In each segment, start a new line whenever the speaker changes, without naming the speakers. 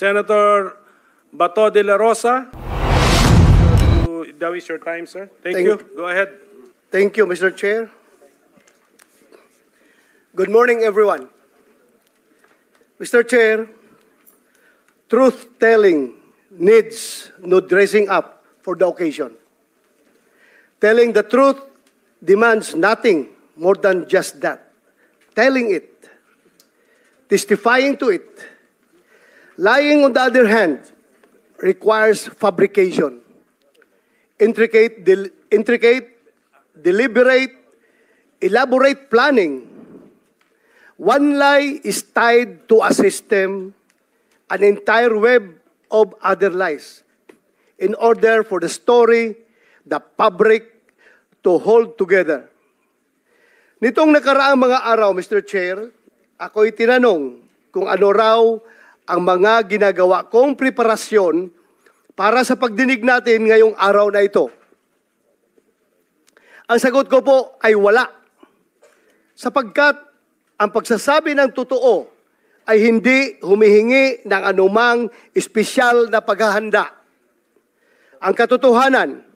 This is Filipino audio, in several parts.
Senator Bato de la Rosa. That is your time, sir. Thank, Thank you. you. Go ahead. Thank you, Mr. Chair. Good morning, everyone. Mr. Chair, truth-telling needs no dressing up for the occasion. Telling the truth demands nothing more than just that. Telling it, testifying to it, Lying, on the other hand, requires fabrication, intricate, del intricate deliberate, elaborate planning. One lie is tied to a system, an entire web of other lies, in order for the story, the public, to hold together. Nitong nakaraang mga araw, Mr. Chair, ako'y tinanong kung ano raw ang mga ginagawa kong preparasyon para sa pagdinig natin ngayong araw na ito? Ang sagot ko po ay wala. Sapagkat ang pagsasabi ng totoo ay hindi humihingi ng anumang espesyal na paghahanda. Ang katotohanan,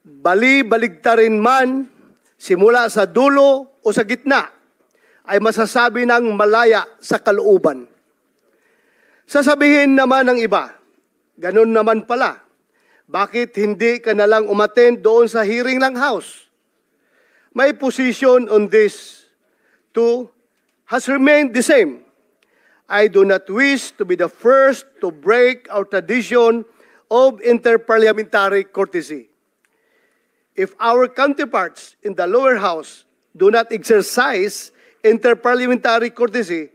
bali-baligta rin man simula sa dulo o sa gitna, ay masasabi ng malaya sa kalooban. Sasabihin naman ng iba, ganun naman pala, bakit hindi ka na lang umattend doon sa hearing lang House? My position on this to has remained the same. I do not wish to be the first to break our tradition of interparliamentary courtesy. If our counterparts in the lower house do not exercise interparliamentary courtesy,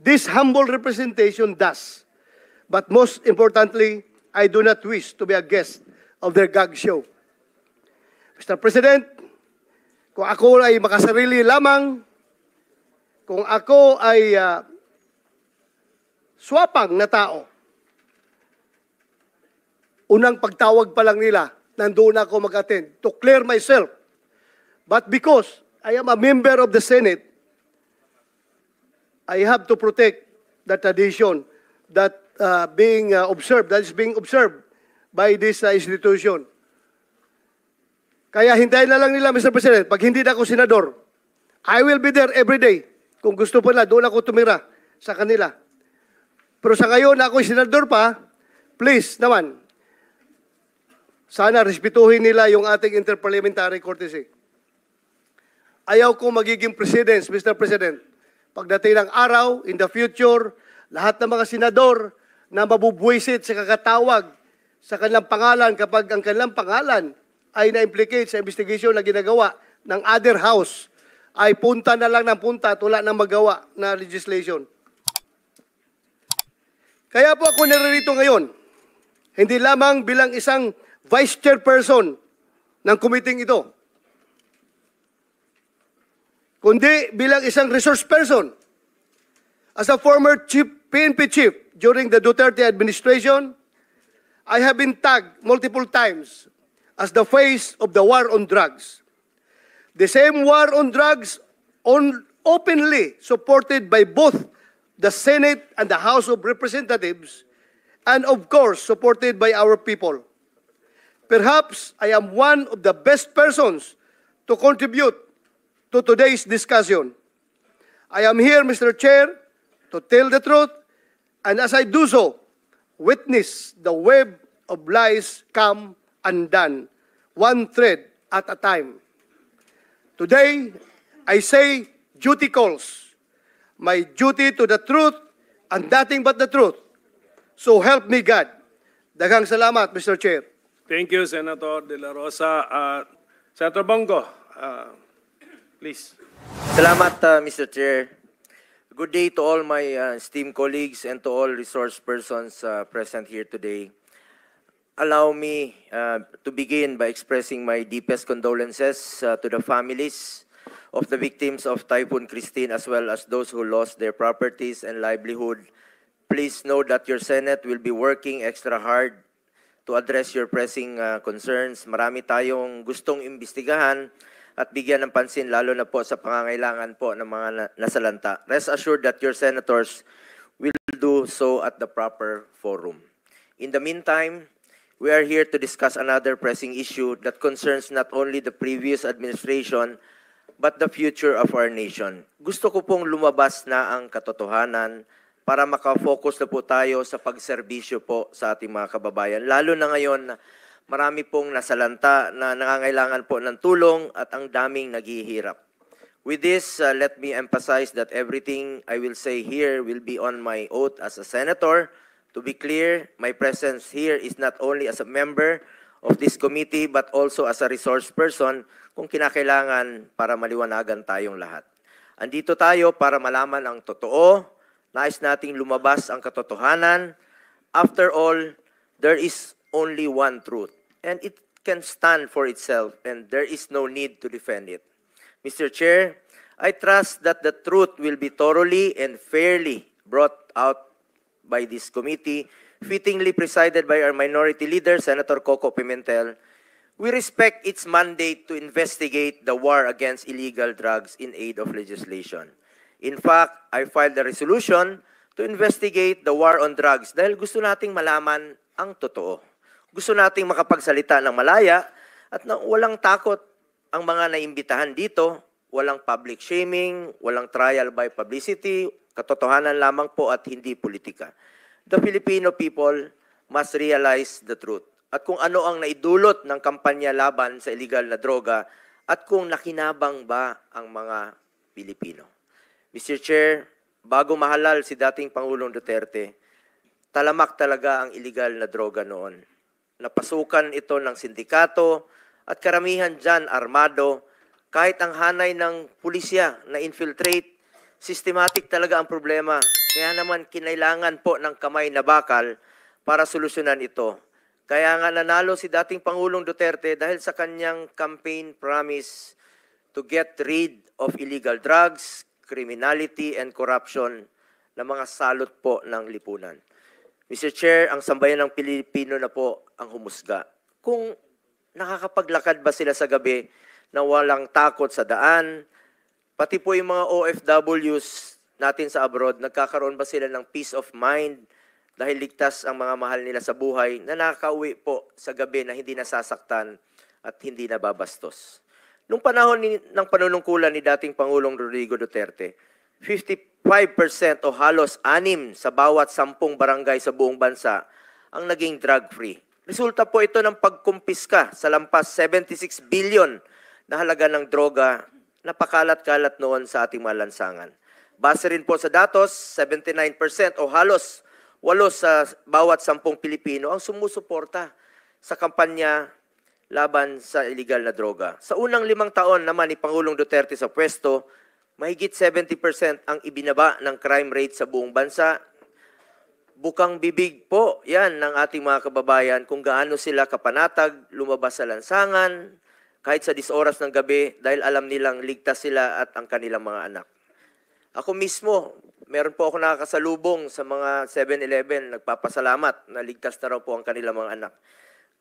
this humble representation does. But most importantly, I do not wish to be a guest of their gag show. Mr. President, kung ako ay makasarili lamang, kung ako ay uh, swapang na tao, unang pagtawag pa lang nila, nandoon ako mag-attend to clear myself. But because I am a member of the Senate, I have to protect the tradition that uh, being uh, observed, that is being observed by this uh, institution. Kaya hintayin na lang nila, Mr. President, pag hindi na ako senador, I will be there every day. Kung gusto pa na, doon ako tumira sa kanila. Pero sa ngayon na ako senador pa, please naman, sana respetuhin nila yung ating interparliamentary courtesy. Ayaw ko magiging president, Mr. President, pagdating ng araw, in the future, lahat ng mga senador na mabubuisit sa kakatawag sa kanilang pangalan kapag ang kanilang pangalan ay na-implicate sa investigation na ginagawa ng other house, ay punta na lang ng punta at wala nang magawa na legislation. Kaya po ako naririto ngayon, hindi lamang bilang isang vice chairperson ng committee ito, kundi bilang isang resource person. As a former chief, PNP chief during the Duterte administration, I have been tagged multiple times as the face of the war on drugs. The same war on drugs on openly supported by both the Senate and the House of Representatives, and of course supported by our people. Perhaps I am one of the best persons to contribute to today's discussion. I am here, Mr. Chair, to tell the truth, and as I do so, witness the web of lies come undone, one thread at a time. Today, I say duty calls. My duty to the truth and nothing but the truth. So help me God. Daghang salamat, Mr. Chair. Thank you, Senator De La Rosa. Uh, Senator
Bongo, uh, Please. Salamat, uh, Mr. Chair. Good day to all my uh, esteemed colleagues and to all resource persons uh, present here today. Allow me uh, to begin by expressing my deepest condolences uh, to the families of the victims of Typhoon Christine as well as those who lost their properties and livelihood. Please know that your Senate will be working extra hard to address your pressing uh, concerns. Marami tayong gustong imbestigahan at bigyan ng pansin lalo na po sa pangangailangan po ng mga nasalanta. Rest assured that your senators will do so at the proper forum. In the meantime, we are here to discuss another pressing issue that concerns not only the previous administration but the future of our nation. Gusto ko pong lumabas na ang katotohanan para makafocus na po tayo sa pagserbisyo po sa ating mga kababayan. Lalo na ngayon na marami pong nasalanta na nangangailangan po ng tulong at ang daming naghihirap. With this, uh, let me emphasize that everything I will say here will be on my oath as a senator. To be clear, my presence here is not only as a member of this committee but also as a resource person kung kinakailangan para maliwanagan tayong lahat. Andito tayo para malaman ang totoo, nais nating lumabas ang katotohanan. After all, there is only one truth, and it can stand for itself, and there is no need to defend it. Mr. Chair, I trust that the truth will be thoroughly and fairly brought out by this committee, fittingly presided by our minority leader, Senator Coco Pimentel. We respect its mandate to investigate the war against illegal drugs in aid of legislation. In fact, I filed a resolution to investigate the war on drugs dahil gusto nating malaman ang totoo. Gusto nating makapagsalita ng malaya at na walang takot ang mga naimbitahan dito, walang public shaming, walang trial by publicity, katotohanan lamang po at hindi politika. The Filipino people must realize the truth at kung ano ang naidulot ng kampanya laban sa illegal na droga at kung nakinabang ba ang mga Pilipino. Mr. Chair, bago mahalal si dating Pangulong Duterte, talamak talaga ang illegal na droga noon. Napasukan ito ng sindikato at karamihan dyan armado. Kahit ang hanay ng pulisya na infiltrate, systematic talaga ang problema. Kaya naman kinailangan po ng kamay na bakal para solusyonan ito. Kaya nga nanalo si dating Pangulong Duterte dahil sa kanyang campaign promise to get rid of illegal drugs, criminality, and corruption na mga salot po ng lipunan. Mr. Chair, ang sambayan ng Pilipino na po ang humusga. Kung nakakapaglakad ba sila sa gabi na walang takot sa daan, pati po yung mga OFWs natin sa abroad, nagkakaroon ba sila ng peace of mind dahil ligtas ang mga mahal nila sa buhay na nakauwi po sa gabi na hindi nasasaktan at hindi nababastos. Nung panahon ni, ng panunungkulan ni dating Pangulong Rodrigo Duterte, 55% o halos anim sa bawat sampung barangay sa buong bansa ang naging drug-free. Resulta po ito ng pagkumpiska sa lampas 76 billion na halaga ng droga na pakalat-kalat noon sa ating mga lansangan. Base rin po sa datos, 79% o halos 8 sa bawat 10 Pilipino ang sumusuporta sa kampanya laban sa illegal na droga. Sa unang limang taon naman ni Pangulong Duterte sa pwesto, mahigit 70% ang ibinaba ng crime rate sa buong bansa bukang bibig po yan ng ating mga kababayan kung gaano sila kapanatag, lumabas sa lansangan, kahit sa disoras ng gabi dahil alam nilang ligtas sila at ang kanilang mga anak. Ako mismo, meron po ako nakakasalubong sa mga 7-Eleven, nagpapasalamat na ligtas na raw po ang kanilang mga anak.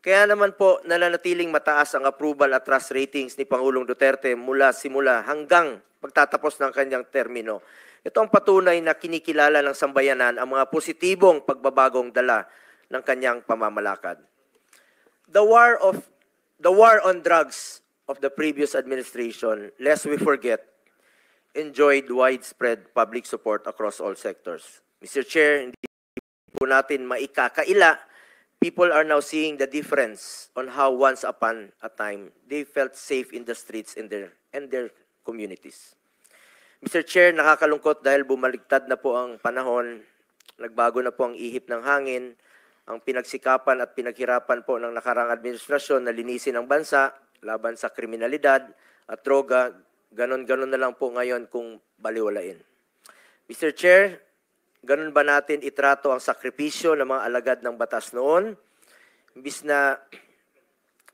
Kaya naman po nananatiling mataas ang approval at trust ratings ni Pangulong Duterte mula simula hanggang pagtatapos ng kanyang termino. Ito ang patunay na kinikilala ng sambayanan ang mga positibong pagbabagong dala ng kanyang pamamalakad. The war of the war on drugs of the previous administration, lest we forget, enjoyed widespread public support across all sectors. Mr. Chair, hindi po natin maikakaila people are now seeing the difference on how once upon a time they felt safe in the streets and their and their communities. Mr. Chair, nakakalungkot dahil bumaligtad na po ang panahon, nagbago na po ang ihip ng hangin, ang pinagsikapan at pinaghirapan po ng nakarang administrasyon na linisin ang bansa laban sa kriminalidad at droga, ganon-ganon na lang po ngayon kung baliwalain. Mr. Chair, ganon ba natin itrato ang sakripisyo ng mga alagad ng batas noon? Imbis na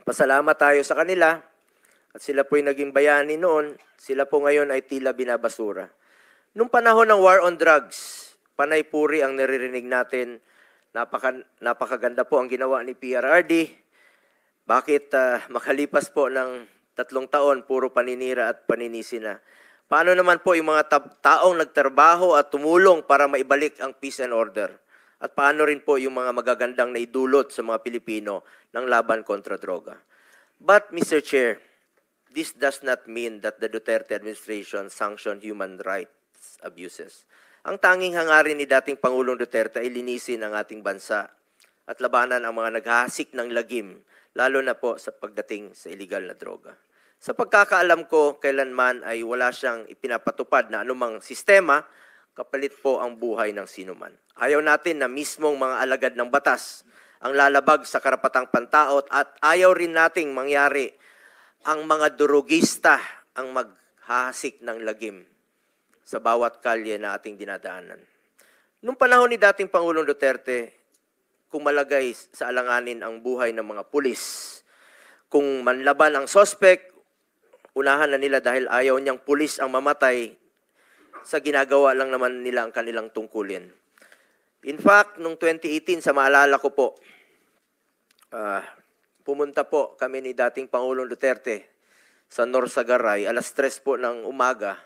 pasalamat tayo sa kanila, at sila po ay naging bayani noon, sila po ngayon ay tila binabasura. Nung panahon ng war on drugs, panay puri ang naririnig natin. Napaka, napakaganda po ang ginawa ni PRRD. Bakit uh, makalipas po ng tatlong taon, puro paninira at paninisi na. Paano naman po yung mga taong nagtrabaho at tumulong para maibalik ang peace and order? At paano rin po yung mga magagandang naidulot sa mga Pilipino ng laban kontra droga? But Mr. Chair, This does not mean that the Duterte administration sanctioned human rights abuses. Ang tanging hangarin ni dating Pangulong Duterte ay linisin ang ating bansa at labanan ang mga naghahasik ng lagim, lalo na po sa pagdating sa illegal na droga. Sa pagkakaalam ko, kailanman ay wala siyang ipinapatupad na anumang sistema, kapalit po ang buhay ng sinuman. Ayaw natin na mismong mga alagad ng batas ang lalabag sa karapatang pantao at ayaw rin nating mangyari ang mga durugista ang maghahasik ng lagim sa bawat kalye na ating dinadaanan. Noong panahon ni dating Pangulong Duterte, kung malagay sa alanganin ang buhay ng mga pulis, kung manlaban ang sospek, unahan na nila dahil ayaw niyang pulis ang mamatay sa ginagawa lang naman nila ang kanilang tungkulin. In fact, noong 2018, sa maalala ko po, uh, pumunta po kami ni dating Pangulong Duterte sa Norsagaray alas 3 po ng umaga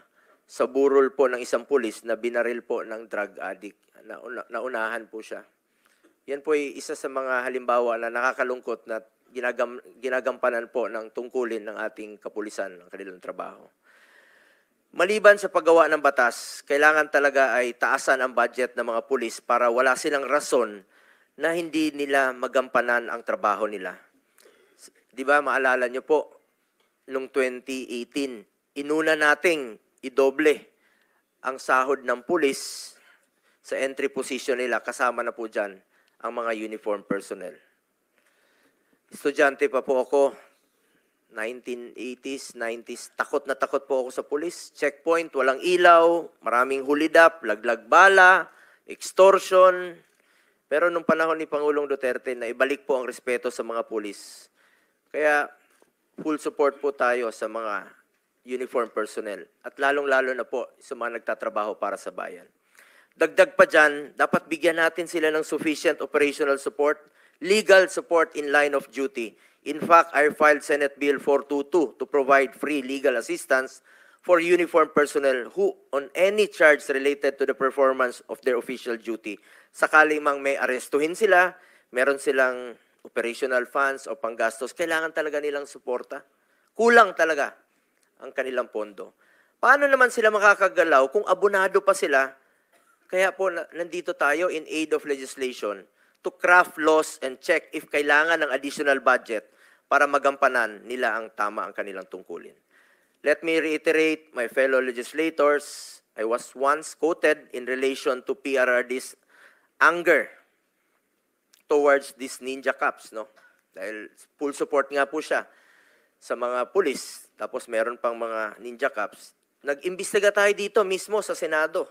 sa burol po ng isang pulis na binaril po ng drug addict. Nauna, naunahan po siya. Yan po ay isa sa mga halimbawa na nakakalungkot na ginagam, ginagampanan po ng tungkulin ng ating kapulisan ng kanilang trabaho. Maliban sa paggawa ng batas, kailangan talaga ay taasan ang budget ng mga pulis para wala silang rason na hindi nila magampanan ang trabaho nila. Di ba, maalala nyo po, noong 2018, inuna nating idoble ang sahod ng pulis sa entry position nila, kasama na po dyan ang mga uniform personnel. Estudyante pa po ako, 1980s, 90s, takot na takot po ako sa pulis. Checkpoint, walang ilaw, maraming hulidap, laglag bala, extortion. Pero nung panahon ni Pangulong Duterte na ibalik po ang respeto sa mga pulis, kaya full support po tayo sa mga uniform personnel at lalong-lalo na po sa mga nagtatrabaho para sa bayan. Dagdag pa dyan, dapat bigyan natin sila ng sufficient operational support, legal support in line of duty. In fact, I filed Senate Bill 422 to provide free legal assistance for uniform personnel who on any charge related to the performance of their official duty. Sakaling mang may arestuhin sila, meron silang operational funds o panggastos, kailangan talaga nilang suporta. Kulang talaga ang kanilang pondo. Paano naman sila makakagalaw kung abonado pa sila? Kaya po, nandito tayo in aid of legislation to craft laws and check if kailangan ng additional budget para magampanan nila ang tama ang kanilang tungkulin. Let me reiterate, my fellow legislators, I was once quoted in relation to PRRD's anger towards these ninja cops, no? Dahil full support nga po siya sa mga pulis, tapos meron pang mga ninja cops. Nag-imbestiga tayo dito mismo sa Senado.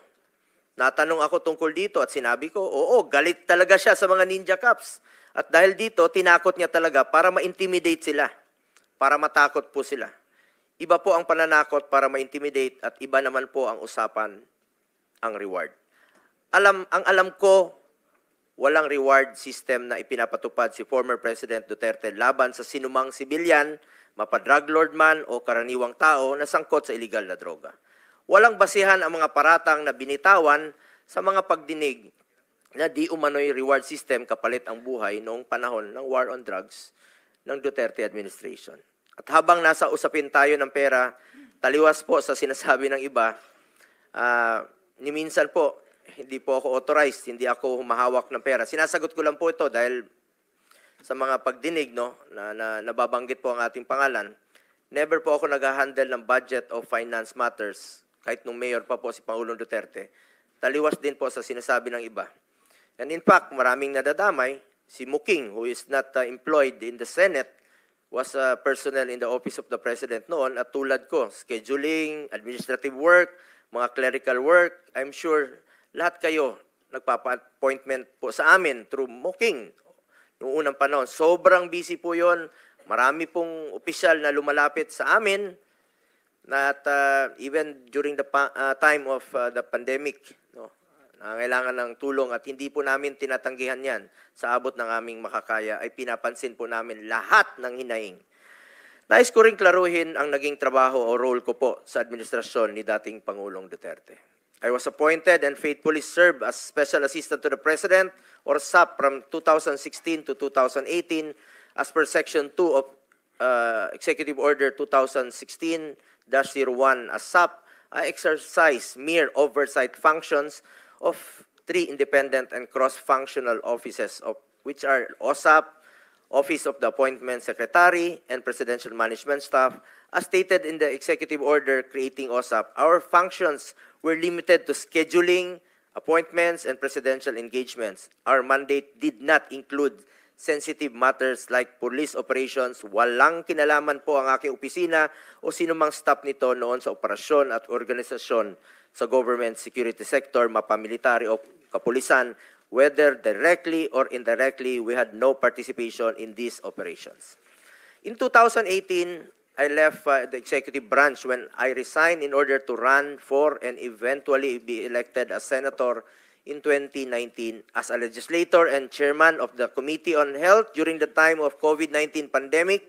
Natanong ako tungkol dito at sinabi ko, oo, galit talaga siya sa mga ninja cops. At dahil dito, tinakot niya talaga para ma-intimidate sila, para matakot po sila. Iba po ang pananakot para ma-intimidate at iba naman po ang usapan, ang reward. Alam, ang alam ko, walang reward system na ipinapatupad si former President Duterte laban sa sinumang sibilyan, mapadrug lord man o karaniwang tao na sangkot sa ilegal na droga. Walang basihan ang mga paratang na binitawan sa mga pagdinig na di umano'y reward system kapalit ang buhay noong panahon ng war on drugs ng Duterte administration. At habang nasa usapin tayo ng pera, taliwas po sa sinasabi ng iba, uh, ni minsan po hindi po ako authorized, hindi ako humahawak ng pera. Sinasagot ko lang po ito dahil sa mga pagdinig no, na, na nababanggit po ang ating pangalan. Never po ako nag-handle ng budget o finance matters kahit nung mayor pa po si Pangulong Duterte. Taliwas din po sa sinasabi ng iba. And in fact, maraming nadadamay. Si Muking, who is not uh, employed in the Senate, was uh, personnel in the Office of the President noon at tulad ko, scheduling, administrative work, mga clerical work, I'm sure lahat kayo nagpapa-appointment po sa amin through mocking. Noong unang panahon, sobrang busy po yon. Marami pong opisyal na lumalapit sa amin na uh, even during the uh, time of uh, the pandemic, no, nangailangan ng tulong at hindi po namin tinatanggihan yan. Sa abot ng aming makakaya ay pinapansin po namin lahat ng hinaing. Nais ko rin klaruhin ang naging trabaho o role ko po sa administrasyon ni dating Pangulong Duterte. I was appointed and faithfully served as Special Assistant to the President or SAP from 2016 to 2018 as per Section 2 of uh, Executive Order 2016-01 as SAP. I exercise mere oversight functions of three independent and cross-functional offices, of, which are OSAP, Office of the Appointment Secretary, and Presidential Management Staff. As stated in the executive order creating OSAP, our functions were limited to scheduling, appointments, and presidential engagements. Our mandate did not include sensitive matters like police operations. Walang kinalaman po ang aking opisina o sinumang staff nito noon sa operasyon at organisasyon sa government security sector, mapamilitary o kapulisan, whether directly or indirectly, we had no participation in these operations. In 2018, I left uh, the executive branch when I resigned in order to run for and eventually be elected as senator in 2019 as a legislator and chairman of the Committee on Health during the time of COVID-19 pandemic.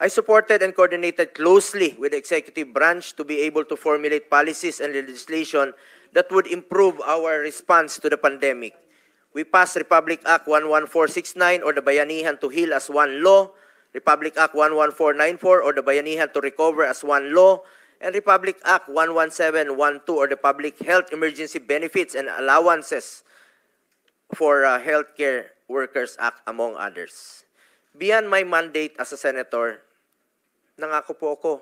I supported and coordinated closely with the executive branch to be able to formulate policies and legislation that would improve our response to the pandemic. We passed Republic Act 11469 or the Bayanihan to Heal as One Law Republic Act 11494 or the Bayanihan to Recover as One Law, and Republic Act 11712 or the Public Health Emergency Benefits and Allowances for uh, Healthcare Workers Act, among others. Beyond my mandate as a senator, nangako po ako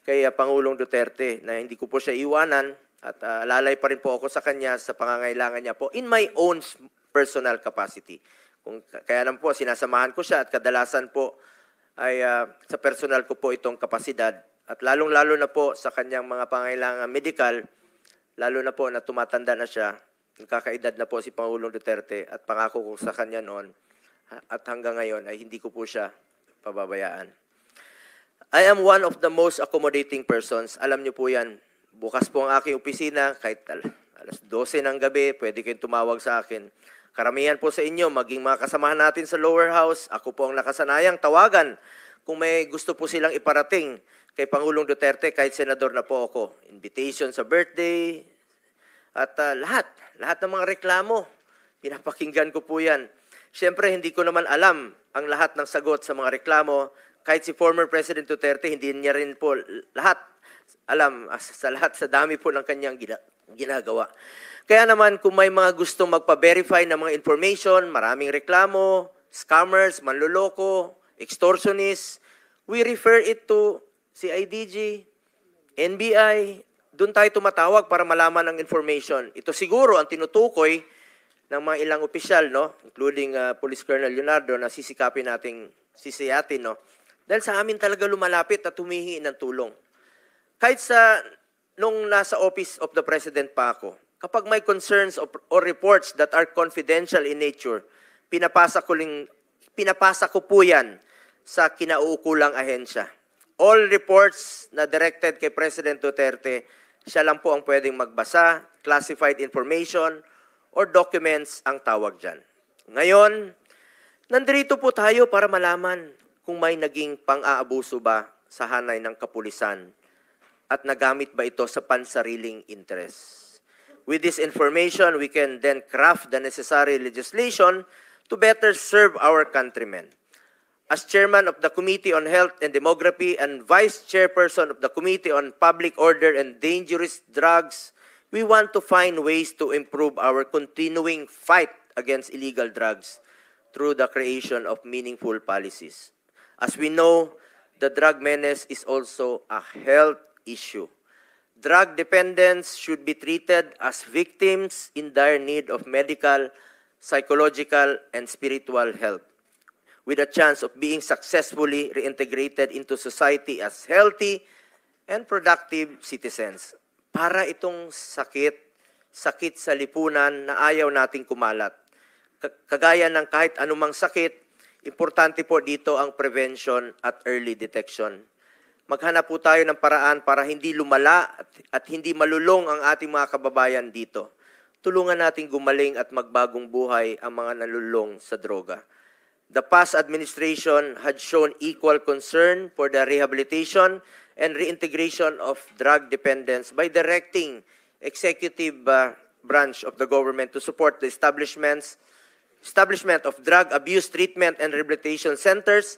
kay uh, Pangulong Duterte na hindi ko po siya iwanan at uh, lalay pa rin po ako sa kanya sa pangangailangan niya po in my own personal capacity. Kung, kaya naman po, sinasamahan ko siya at kadalasan po ay uh, sa personal ko po itong kapasidad at lalong-lalo na po sa kanyang mga pangailangan medical, lalo na po na tumatanda na siya, kakaedad na po si Pangulong Duterte at pangako ko sa kanya noon at hanggang ngayon ay hindi ko po siya pababayaan. I am one of the most accommodating persons. Alam niyo po yan. Bukas po ang aking opisina, kahit alas 12 ng gabi, pwede kayong tumawag sa akin. Karamihan po sa inyo, maging mga kasamahan natin sa lower house, ako po ang nakasanayang tawagan kung may gusto po silang iparating kay Pangulong Duterte kahit senador na po ako. Invitation sa birthday at uh, lahat, lahat ng mga reklamo, pinapakinggan ko po yan. Siyempre, hindi ko naman alam ang lahat ng sagot sa mga reklamo. Kahit si former President Duterte, hindi niya rin po lahat alam sa lahat sa dami po ng kanyang ginagawa. Kaya naman kung may mga gustong magpa-verify ng mga information, maraming reklamo, scammers, manloloko, extortionists, we refer it to CIDG, NBI, doon tayo tumatawag para malaman ang information. Ito siguro ang tinutukoy ng mga ilang opisyal, no? including uh, Police Colonel Leonardo, na sisikapin nating sisiyatin. No? Dahil sa amin talaga lumalapit at humihingi ng tulong. Kahit sa nung nasa office of the president pa ako, Kapag may concerns or reports that are confidential in nature, pinapasa ko, ling, pinapasa ko po yan sa kinauukulang ahensya. All reports na directed kay President Duterte, siya lang po ang pwedeng magbasa, classified information, or documents ang tawag dyan. Ngayon, nandito po tayo para malaman kung may naging pang-aabuso ba sa hanay ng kapulisan at nagamit ba ito sa pansariling interes. With this information, we can then craft the necessary legislation to better serve our countrymen. As chairman of the Committee on Health and Demography and vice chairperson of the Committee on Public Order and Dangerous Drugs, we want to find ways to improve our continuing fight against illegal drugs through the creation of meaningful policies. As we know, the drug menace is also a health issue. drug dependents should be treated as victims in dire need of medical, psychological, and spiritual help, with a chance of being successfully reintegrated into society as healthy and productive citizens. Para itong sakit, sakit sa lipunan na ayaw nating kumalat. Kagaya ng kahit anumang sakit, importante po dito ang prevention at early detection maghanap po tayo ng paraan para hindi lumala at, at hindi malulong ang ating mga kababayan dito. Tulungan natin gumaling at magbagong buhay ang mga nalulong sa droga. The past administration had shown equal concern for the rehabilitation and reintegration of drug dependents by directing executive uh, branch of the government to support the establishments establishment of drug abuse treatment and rehabilitation centers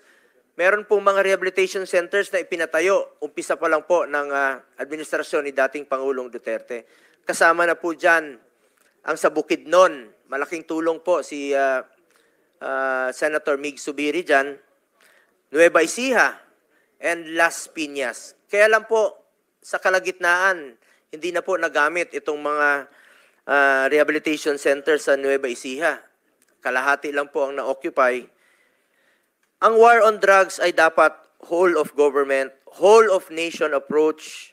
Meron pong mga rehabilitation centers na ipinatayo, umpisa pa lang po ng uh, administrasyon ni dating Pangulong Duterte. Kasama na po dyan ang sa Bukidnon. Malaking tulong po si uh, uh, Senator Mig Subiri dyan. Nueva Ecija and Las Piñas. Kaya lang po, sa kalagitnaan, hindi na po nagamit itong mga uh, rehabilitation centers sa Nueva Ecija. Kalahati lang po ang na-occupy Ang war on drugs ay dapat whole of government, whole of nation approach,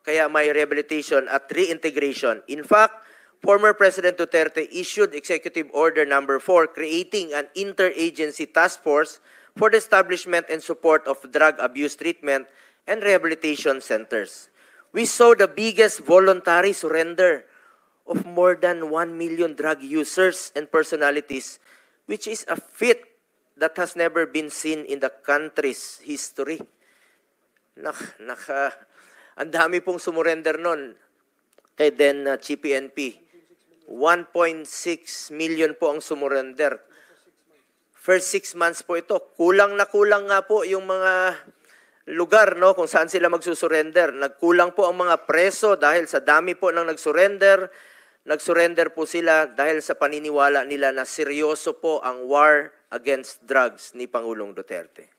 kaya may rehabilitation at reintegration. In fact, former President Duterte issued Executive Order number 4 creating an interagency task force for the establishment and support of drug abuse treatment and rehabilitation centers. We saw the biggest voluntary surrender of more than 1 million drug users and personalities, which is a fit that has never been seen in the country's history. Nak, naka, ang dami pong sumurrender noon kay then uh, CPNP. 1.6 million po ang sumurrender. First six months po ito. Kulang na kulang nga po yung mga lugar no kung saan sila magsusurrender. Nagkulang po ang mga preso dahil sa dami po ng nagsurrender. Nagsurrender po sila dahil sa paniniwala nila na seryoso po ang war Against Drugs ni Pangulong Duterte.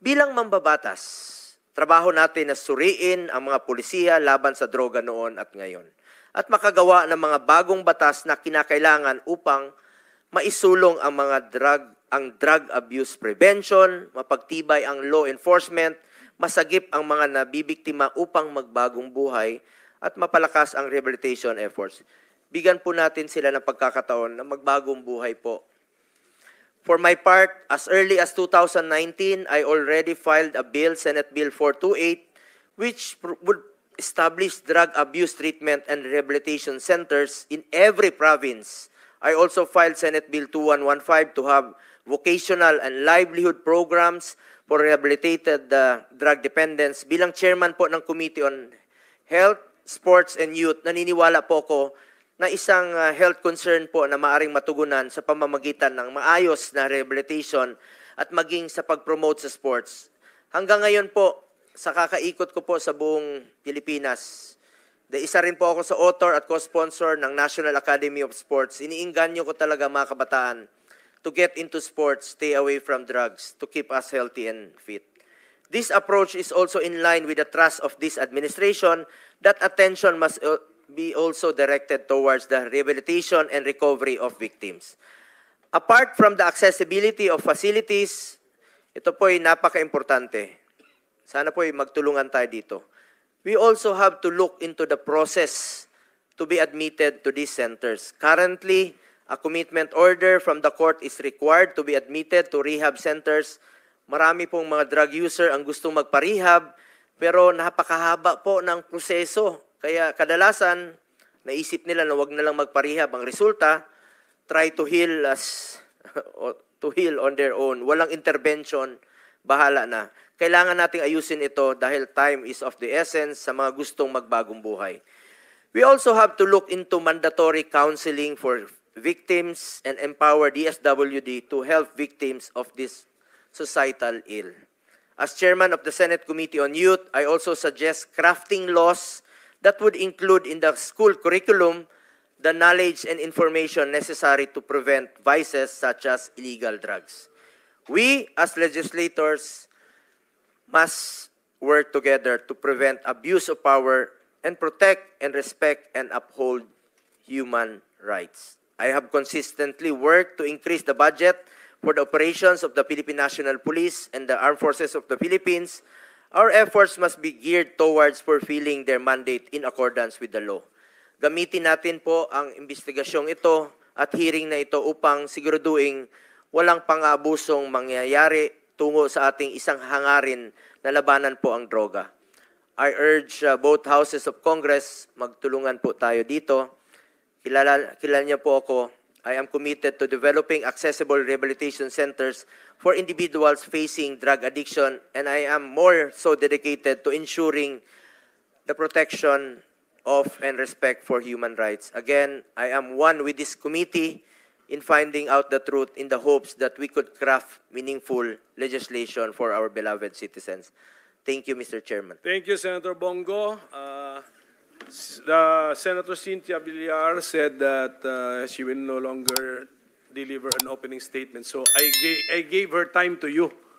Bilang mambabatas, trabaho natin na suriin ang mga pulisiya laban sa droga noon at ngayon at makagawa ng mga bagong batas na kinakailangan upang maisulong ang mga drug ang drug abuse prevention, mapagtibay ang law enforcement, masagip ang mga nabibiktima upang magbagong buhay at mapalakas ang rehabilitation efforts. Bigyan po natin sila ng pagkakataon na magbagong buhay po For my part, as early as 2019, I already filed a bill, Senate Bill 428, which would establish drug abuse treatment and rehabilitation centers in every province. I also filed Senate Bill 2115 to have vocational and livelihood programs for rehabilitated uh, drug dependents. Bilang chairman po ng Committee on Health, Sports, and Youth, naniniwala po ko na isang uh, health concern po na maaring matugunan sa pamamagitan ng maayos na rehabilitation at maging sa pag-promote sa sports. Hanggang ngayon po, sa kakaikot ko po sa buong Pilipinas, de isa rin po ako sa author at co-sponsor ng National Academy of Sports. Iniinganyo ko talaga mga kabataan to get into sports, stay away from drugs, to keep us healthy and fit. This approach is also in line with the trust of this administration that attention must uh, be also directed towards the rehabilitation and recovery of victims. Apart from the accessibility of facilities, ito po ay napaka-importante. Sana po ay magtulungan tayo dito. We also have to look into the process to be admitted to these centers. Currently, a commitment order from the court is required to be admitted to rehab centers. Marami pong mga drug user ang gustong magpa-rehab, pero napakahaba po ng proseso kaya kadalasan, naisip nila na wag na lang magparihab Ang resulta, try to heal as to heal on their own. Walang intervention, bahala na. Kailangan nating ayusin ito dahil time is of the essence sa mga gustong magbagong buhay. We also have to look into mandatory counseling for victims and empower DSWD to help victims of this societal ill. As chairman of the Senate Committee on Youth, I also suggest crafting laws That would include in the school curriculum the knowledge and information necessary to prevent vices such as illegal drugs. We, as legislators, must work together to prevent abuse of power and protect and respect and uphold human rights. I have consistently worked to increase the budget for the operations of the Philippine National Police and the Armed Forces of the Philippines Our efforts must be geared towards fulfilling their mandate in accordance with the law. Gamitin natin po ang investigasyong ito at hearing na ito upang siguraduhin walang pang-abusong mangyayari tungo sa ating isang hangarin na labanan po ang droga. I urge uh, both houses of Congress, magtulungan po tayo dito. Kilala, kilala niya po ako I am committed to developing accessible rehabilitation centers for individuals facing drug addiction, and I am more so dedicated to ensuring the protection of and respect for human rights. Again, I am one with this committee in finding out the truth in the hopes that we could craft meaningful legislation for our beloved citizens. Thank you, Mr. Chairman.
Thank you, Senator Bongo. Uh... uh, Senator Cynthia Villar said that uh, she will no longer deliver an opening statement. So I, ga I gave her time to you.